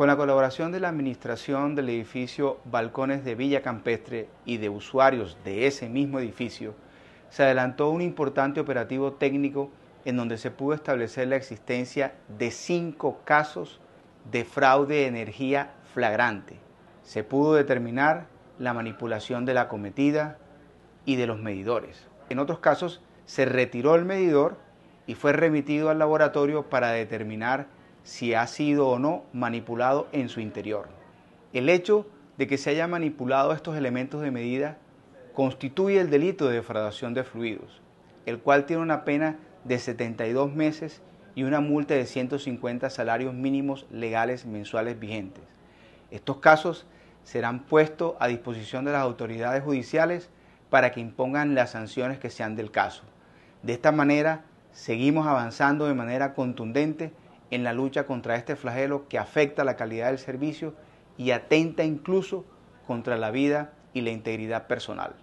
Con la colaboración de la administración del edificio Balcones de Villa Campestre y de usuarios de ese mismo edificio, se adelantó un importante operativo técnico en donde se pudo establecer la existencia de cinco casos de fraude de energía flagrante. Se pudo determinar la manipulación de la cometida y de los medidores. En otros casos, se retiró el medidor y fue remitido al laboratorio para determinar si ha sido o no manipulado en su interior. El hecho de que se haya manipulado estos elementos de medida constituye el delito de defraudación de fluidos, el cual tiene una pena de 72 meses y una multa de 150 salarios mínimos legales mensuales vigentes. Estos casos serán puestos a disposición de las autoridades judiciales para que impongan las sanciones que sean del caso. De esta manera, seguimos avanzando de manera contundente en la lucha contra este flagelo que afecta la calidad del servicio y atenta incluso contra la vida y la integridad personal.